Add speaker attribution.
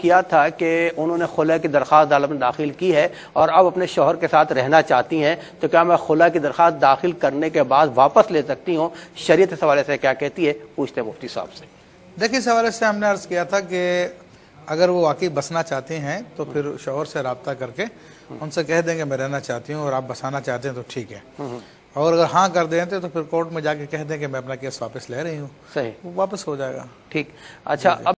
Speaker 1: किया था कि उन्होंने खुला की दरख्वास्त अदालत में दाखिल की है और अब अपने शोहर के साथ रहना चाहती हैं तो क्या मैं खुला की दरख्वास्त दाखिल करने के बाद वापस ले सकती हूँ शरीत इस हवाले से क्या कहती है पूछते मुफ्ती साहब से
Speaker 2: देखिए इस हवाले से हमने अर्ज किया था कि अगर वो वाकई बसना चाहते हैं तो फिर शोहर से रबता करके उनसे कह देंगे मैं रहना चाहती हूँ और आप बसाना चाहते हैं तो ठीक है हम्म, हम्म। और अगर हाँ कर देते तो फिर कोर्ट में जाके कह दें कि मैं अपना केस वापस ले रही हूँ वापस हो जाएगा ठीक अच्छा अब